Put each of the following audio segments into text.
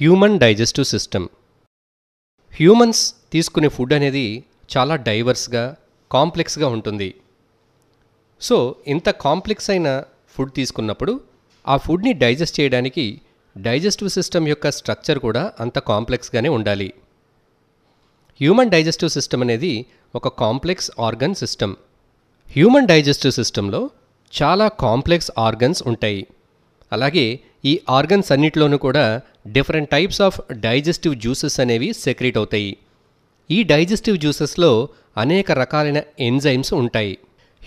human digestive system humans తీసుకునే food అనేది చాలా డైవర్స్గా కాంప్లెక్స్గా ఉంటుంది సో ఇంత కాంప్లెక్స్ అయిన ఫుడ్ తీసుకున్నప్పుడు ఆ ఫుడ్ని డైజెస్ట్ చేయడానికి డైజెస్టివ్ సిస్టమ్ యొక్క స్ట్రక్చర్ కూడా అంత కాంప్లెక్స్గానే ఉండాలి హ్యూమన్ డైజెస్టివ్ సిస్టమ్ అనేది ఒక complex organ system human digestive సిస్టంలో చాలా కాంప్లెక్స్ ఆర్గన్స్ ఉంటాయి అలాగే ఈ ఆర్గన్స్ అన్నిటిలోనూ కూడా different types of digestive juices అనేవి సెక్రెట్ అవుతాయి ఈ డైజెస్టివ్ జ్యూసెస్లో అనేక రకాలైన ఎంజైమ్స్ ఉంటాయి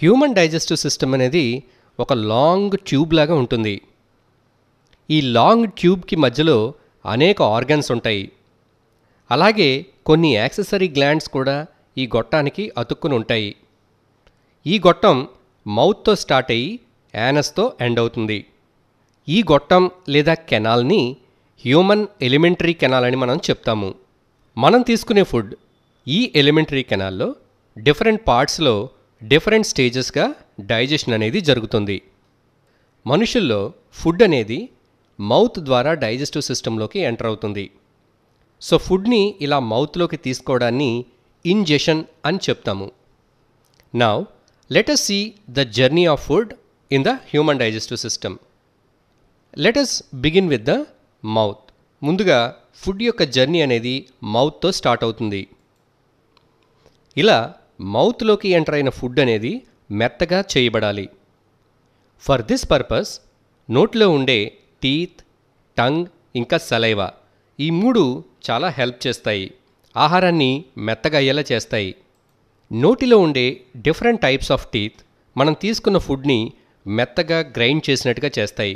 హ్యూమన్ డైజెస్టివ్ సిస్టమ్ అనేది ఒక లాంగ్ ట్యూబ్ లాగా ఉంటుంది ఈ లాంగ్ ట్యూబ్కి మధ్యలో అనేక ఆర్గన్స్ ఉంటాయి అలాగే కొన్ని యాక్సెసరీ గ్లాండ్స్ కూడా ఈ గొట్టానికి అతుక్కుని ఉంటాయి ఈ గొట్టం మౌత్తో స్టార్ట్ అయ్యి యానస్తో ఎండ్ అవుతుంది ఈ గొట్టం లేదా కెనాల్ని హ్యూమన్ ఎలిమెంటరీ కెనాల్ అని మనం చెప్తాము మనం తీసుకునే ఫుడ్ ఈ ఎలిమెంటరీ కెనాల్లో డిఫరెంట్ పార్ట్స్లో డిఫరెంట్ స్టేజెస్గా డైజెషన్ అనేది జరుగుతుంది మనుషుల్లో ఫుడ్ అనేది మౌత్ ద్వారా డైజెస్టివ్ సిస్టంలోకి ఎంటర్ అవుతుంది సో ఫుడ్ని ఇలా మౌత్లోకి తీసుకోవడాన్ని ఇంజెషన్ అని చెప్తాము now let's see the journey of food in the human digestive system let's begin with the mouth ముందుగా ఫుడ్ యొక్క జర్నీ అనేది మౌత్తో స్టార్ట్ అవుతుంది ఇలా మౌత్లోకి ఎంటర్ అయిన ఫుడ్ అనేది మెత్తగా చేయబడాలి ఫర్ దిస్ పర్పస్ నోట్లో ఉండే టీత్ టంగ్ ఇంకా సలైవా ఈ మూడు చాలా హెల్ప్ చేస్తాయి ఆహారాన్ని మెత్తగా అయ్యేలా చేస్తాయి నోటిలో ఉండే డిఫరెంట్ టైప్స్ ఆఫ్ టీత్ మనం తీసుకున్న ఫుడ్ని మెత్తగా గ్రైండ్ చేసినట్టుగా చేస్తాయి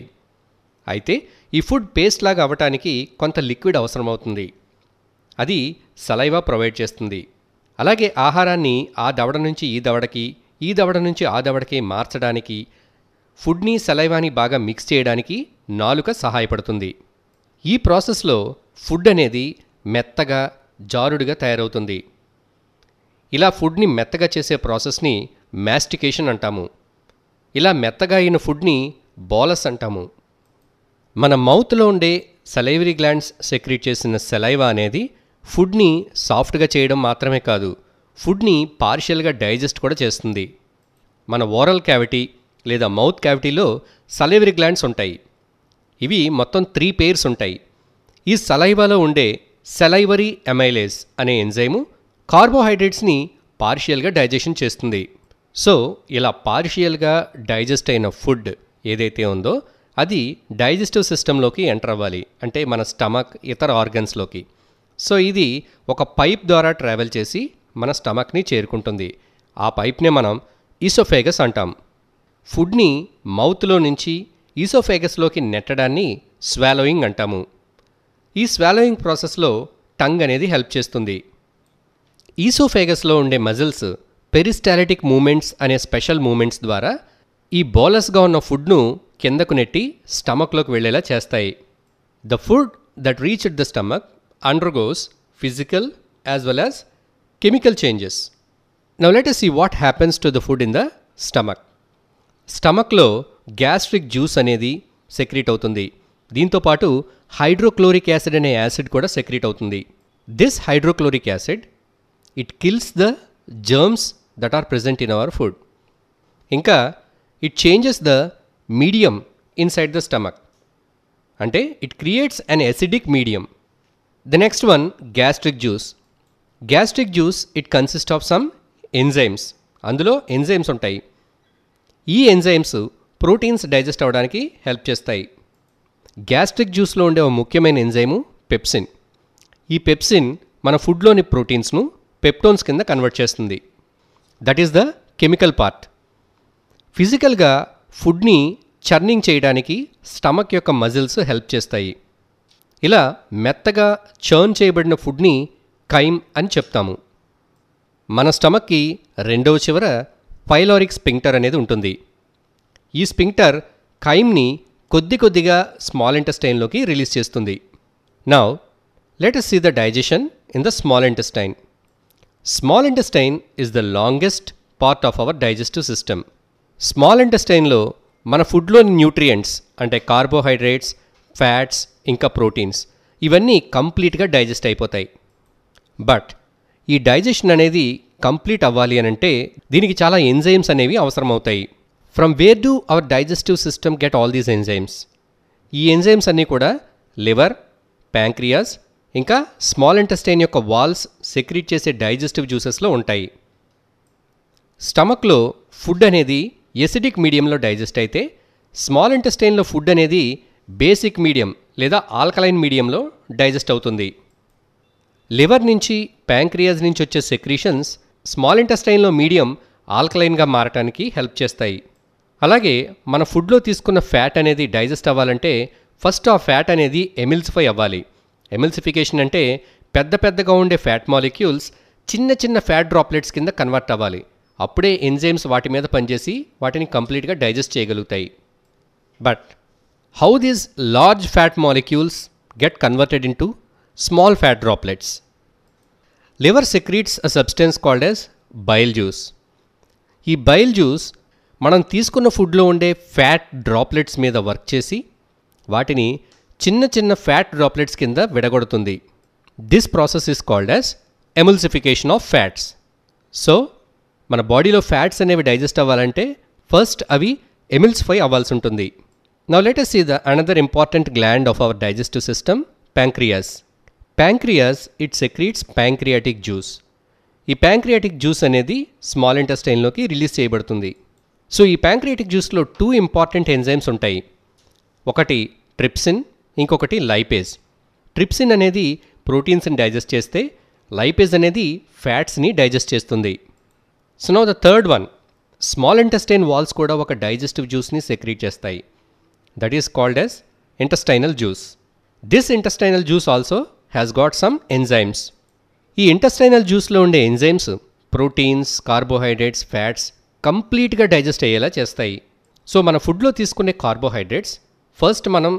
అయితే ఈ ఫుడ్ పేస్ట్ లాగా అవ్వటానికి కొంత లిక్విడ్ అవసరమవుతుంది అది సలైవా ప్రొవైడ్ చేస్తుంది అలాగే ఆహారాన్ని ఆ దవడ నుంచి ఈ దవడకి ఈ దవడ నుంచి ఆ దవడకి మార్చడానికి ఫుడ్ని సలైవాని బాగా మిక్స్ చేయడానికి నాలుక సహాయపడుతుంది ఈ ప్రాసెస్లో ఫుడ్ అనేది మెత్తగా జారుడుగా తయారవుతుంది ఇలా ఫుడ్ని మెత్తగా చేసే ప్రాసెస్ని మ్యాస్టికేషన్ అంటాము ఇలా మెత్తగా అయిన ఫుడ్ని బోలస్ అంటాము మన మౌత్లో ఉండే సెలైవరీ గ్లాండ్స్ సెక్రీట్ చేసిన సెలైవా అనేది ఫుడ్ని సాఫ్ట్గా చేయడం మాత్రమే కాదు ఫుడ్ని పార్షియల్గా డైజెస్ట్ కూడా చేస్తుంది మన ఓరల్ క్యావిటీ లేదా మౌత్ క్యావిటీలో సలైవరీ గ్లాండ్స్ ఉంటాయి ఇవి మొత్తం త్రీ పేర్స్ ఉంటాయి ఈ సలైవాలో ఉండే సెలైవరీ ఎమైలేస్ అనే ఎంజైము కార్బోహైడ్రేట్స్ని పార్షియల్గా డైజెషన్ చేస్తుంది సో ఇలా పార్షియల్గా డైజెస్ట్ అయిన ఫుడ్ ఏదైతే ఉందో అది డైజెస్టివ్ సిస్టంలోకి ఎంటర్ అవ్వాలి అంటే మన స్టమక్ ఇతర ఆర్గన్స్లోకి సో ఇది ఒక పైప్ ద్వారా ట్రావెల్ చేసి మన స్టమక్ని చేరుకుంటుంది ఆ పైప్నే మనం ఈసోఫేగస్ అంటాం ఫుడ్ని మౌత్లో నుంచి ఈసోఫేగస్లోకి నెట్టడాన్ని స్వాలోయింగ్ అంటాము ఈ స్వాలోయింగ్ ప్రాసెస్లో టంగ్ అనేది హెల్ప్ చేస్తుంది ఈసోఫేగస్లో ఉండే మజిల్స్ పెరిస్టాలిటిక్ మూమెంట్స్ అనే స్పెషల్ మూమెంట్స్ ద్వారా ఈ బోలస్గా ఉన్న ఫుడ్ను కిందకు నెట్టి స్టమక్లోకి వెళ్ళేలా చేస్తాయి the food that reach the stomach undergoes physical as well as chemical changes now let see what happens to the food in the stomach స్టమక్లో గ్యాస్ట్రిక్ జ్యూస్ అనేది సెక్రీట్ అవుతుంది దీంతోపాటు హైడ్రోక్లోరిక్ యాసిడ్ అనే యాసిడ్ కూడా సెక్రీట్ అవుతుంది this hydrochloric acid it kills the germs that are present in our food ఇంకా it changes the medium inside the stomach అంటే it creates an acidic medium the next one gastric juice gastric juice it consist of some enzymes అందులో enzymes ఉంటాయి ఈ enzymes proteins digest అవ్వడానికి help చేస్తాయి gastric జ్యూస్లో ఉండే ఒక ముఖ్యమైన ఎంజైము పెప్సిన్ ఈ పెప్సిన్ మన ఫుడ్లోని ప్రోటీన్స్ను పెప్టోన్స్ కింద కన్వర్ట్ చేస్తుంది that is the chemical part ఫిజికల్గా ఫుడ్ని చర్నింగ్ చేయడానికి స్టమక్ యొక్క మజిల్స్ హెల్ప్ చేస్తాయి ఇలా మెత్తగా చర్న్ చేయబడిన ఫుడ్ని కైమ్ అని చెప్తాము మన స్టమక్కి రెండవ చివర పైలారిక్ స్పింక్టర్ అనేది ఉంటుంది ఈ స్పింక్టర్ కైమ్ని కొద్ది కొద్దిగా స్మాల్ ఇంటెస్టైన్లోకి రిలీజ్ చేస్తుంది now let see the digestion in the small intestine small intestine is the longest part of our digestive system small ఇంటెస్టైన్లో మన ఫుడ్లోని న్యూట్రియంట్స్ అంటే కార్బోహైడ్రేట్స్ ఫ్యాట్స్ ఇంకా ప్రోటీన్స్ ఇవన్నీ కంప్లీట్గా డైజెస్ట్ అయిపోతాయి బట్ ఈ డైజెషన్ అనేది కంప్లీట్ అవ్వాలి అని అంటే దీనికి చాలా ఎంజైమ్స్ అనేవి అవసరమవుతాయి from where do our digestive system get all these enzymes ఈ ఎంజైమ్స్ అన్నీ కూడా లివర్ ప్యాంక్రియాస్ ఇంకా స్మాల్ ఇంటెస్టైన్ యొక్క వాల్స్ సెక్రీట్ చేసే డైజెస్టివ్ జ్యూసెస్లో ఉంటాయి స్టమక్లో ఫుడ్ అనేది ఎసిడిక్ మీడియంలో డైజెస్ట్ అయితే స్మాల్ ఇంటెస్టైన్లో ఫుడ్ అనేది బేసిక్ మీడియం లేదా ఆల్కలైన్ మీడియంలో డైజెస్ట్ అవుతుంది లివర్ నుంచి ప్యాంక్రియాస్ నుంచి వచ్చే సెక్రీషన్స్ స్మాల్ ఇంటెస్టైన్లో మీడియం ఆల్కలైన్గా మారటానికి హెల్ప్ చేస్తాయి అలాగే మన ఫుడ్లో తీసుకున్న ఫ్యాట్ అనేది డైజెస్ట్ అవ్వాలంటే ఫస్ట్ ఆ ఫ్యాట్ అనేది ఎమిల్సిఫై అవ్వాలి ఎమిల్సిఫికేషన్ అంటే పెద్ద పెద్దగా ఉండే ఫ్యాట్ మాలిక్యూల్స్ చిన్న చిన్న ఫ్యాట్ డ్రాప్లెట్స్ కింద కన్వర్ట్ అవ్వాలి అప్పుడే ఎంజైమ్స్ వాటి మీద పనిచేసి వాటిని కంప్లీట్గా డైజెస్ట్ చేయగలుగుతాయి but how these large fat molecules get converted into small fat droplets liver secretes a substance called as bile juice ఈ బైల్ జ్యూస్ మనం తీసుకున్న ఫుడ్లో ఉండే ఫ్యాట్ డ్రాప్లెట్స్ మీద వర్క్ చేసి వాటిని చిన్న చిన్న ఫ్యాట్ డ్రాప్లెట్స్ కింద విడగొడుతుంది this process is called as emulsification of fats so మన బాడీలో ఫ్యాట్స్ అనేవి డైజెస్ట్ అవ్వాలంటే ఫస్ట్ అవి ఎమిల్స్ఫై అవ్వాల్సి ఉంటుంది నవ్ లెటెస్ ఈ the another important gland of our digestive system pancreas pancreas it secretes pancreatic juice ఈ ప్యాంక్రియాటిక్ జ్యూస్ అనేది స్మాల్ ఇంటెస్టైన్లోకి రిలీజ్ చేయబడుతుంది సో ఈ ప్యాంక్రియాటిక్ జ్యూస్లో టూ ఇంపార్టెంట్ ఎంజైమ్స్ ఉంటాయి ఒకటి ట్రిప్సిన్ ఇంకొకటి లైపేజ్ ట్రిప్సిన్ అనేది ప్రోటీన్స్ని డైజెస్ట్ చేస్తే లైపేజ్ అనేది ఫ్యాట్స్ని డైజెస్ట్ చేస్తుంది so now the third one small intestine walls కూడా ఒక డైజెస్టివ్ జ్యూస్ని సెక్రీట్ చేస్తాయి that is called as intestinal juice this intestinal juice also has got some enzymes ఈ ఇంటెస్టైనల్ జ్యూస్లో ఉండే ఎంజైమ్స్ ప్రోటీన్స్ కార్బోహైడ్రేట్స్ ఫ్యాట్స్ కంప్లీట్గా డైజెస్ట్ అయ్యేలా చేస్తాయి సో మన ఫుడ్లో తీసుకునే కార్బోహైడ్రేట్స్ ఫస్ట్ మనం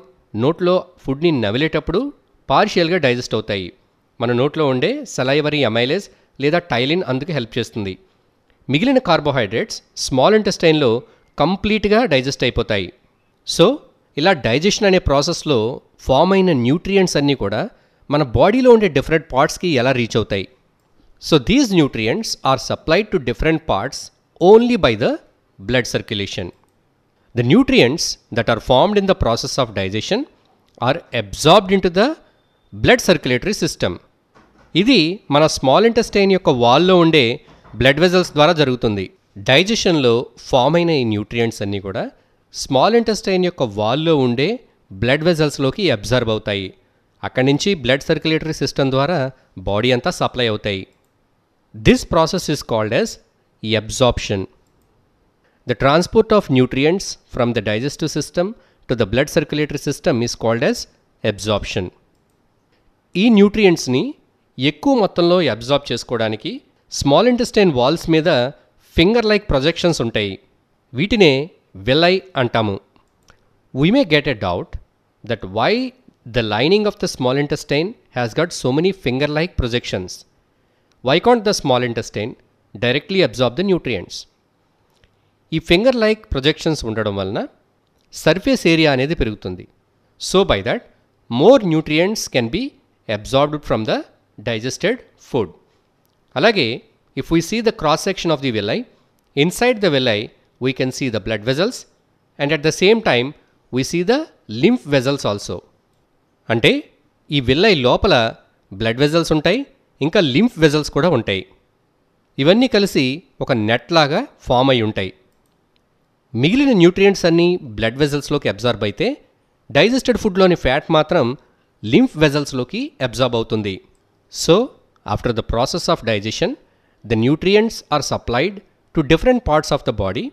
నోట్లో ఫుడ్ని నవిలేటప్పుడు పార్షియల్గా డైజెస్ట్ అవుతాయి మన నోట్లో ఉండే సెలైవరీ అమైలేజ్ లేదా టైలిన్ అందుకు హెల్ప్ చేస్తుంది మిగిలిన కార్బోహైడ్రేట్స్ స్మాల్ ఇంటెస్టైన్లో కంప్లీట్గా డైజెస్ట్ అయిపోతాయి సో ఇలా డైజెషన్ అనే ప్రాసెస్లో ఫామ్ అయిన న్యూట్రియంట్స్ అన్నీ కూడా మన బాడీలో ఉండే డిఫరెంట్ పార్ట్స్కి ఎలా రీచ్ అవుతాయి so these nutrients are supplied to different parts only by the blood circulation the nutrients that are formed in the process of digestion are absorbed into the blood circulatory system ఇది మన small intestine యొక్క వాల్లో ఉండే blood vessels ద్వారా జరుగుతుంది డైజెషన్లో form అయిన ఈ nutrients అన్నీ కూడా స్మాల్ ఇంటెస్టైన్ యొక్క వాల్లో ఉండే బ్లడ్ వెజల్స్లోకి అబ్జర్వ్ అవుతాయి అక్కడి నుంచి బ్లడ్ సర్క్యులేటరీ సిస్టమ్ ద్వారా బాడీ అంతా సప్లై అవుతాయి this process is called as absorption the transport of nutrients from the digestive system to the blood circulatory system is called as absorption ఈ న్యూట్రియంట్స్ని ఎక్కువ మొత్తంలో అబ్జార్బ్ చేసుకోవడానికి స్మాల్ ఇంటెస్టైన్ వాల్స్ మీద finger like projections ఉంటాయి వీటినే villi అంటాము we may get a doubt that why the lining of the small intestine has got so many finger like projections why can't the small intestine directly absorb the nutrients ఈ finger like projections ఉండడం వలన surface area అనేది పెరుగుతుంది so by that more nutrients can be absorbed from the digested food అలాగే if we see the cross section of the villi inside the villi we can see the blood vessels and at the same time we see the lymph vessels also అంటే ఈ విల్లై లోపల blood vessels ఉంటాయి ఇంకా lymph vessels కూడా ఉంటాయి ఇవన్నీ కలిసి ఒక నెట్ లాగా ఫామ్ అయి ఉంటాయి మిగిలిన న్యూట్రియంట్స్ అన్నీ బ్లడ్ వెజల్స్లోకి అబ్జార్బ్ అయితే డైజెస్టెడ్ ఫుడ్లోని ఫ్యాట్ మాత్రం లింఫ్ వెజల్స్లోకి అబ్జార్బ్ అవుతుంది so after the process of digestion the nutrients are supplied to different parts of the body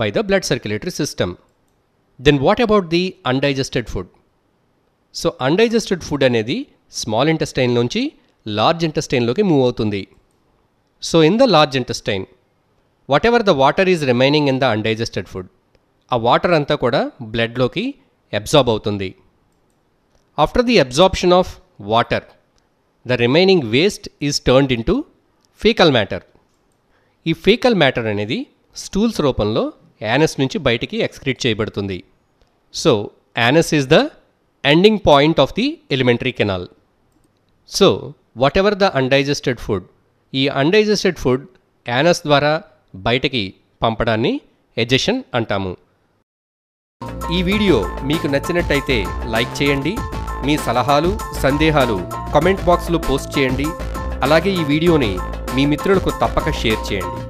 by the blood circulatory system then what about the undigested food so undigested food అనేది small intestine నుంచి large ఇంటెస్టైన్లోకి move అవుతుంది so in the large intestine whatever the water is remaining in the undigested food ఆ water అంతా కూడా బ్లడ్లోకి absorb అవుతుంది after the absorption of water the remaining waste is turned into fecal matter ఈ fecal matter అనేది stools రూపంలో anus నుంచి బయటికి ఎక్స్క్రీట్ చేయబడుతుంది so anus is the ending point of the alimentary canal so whatever the undigested food ఈ undigested food anus ద్వారా బయటకి పంపడాన్ని ఎజెషన్ అంటాము ఈ వీడియో మీకు నచ్చినట్టయితే లైక్ చేయండి మీ సలహాలు సందేహాలు కమెంట్ బాక్స్లో పోస్ట్ చేయండి అలాగే ఈ వీడియోని మీ మిత్రులకు తప్పక షేర్ చేయండి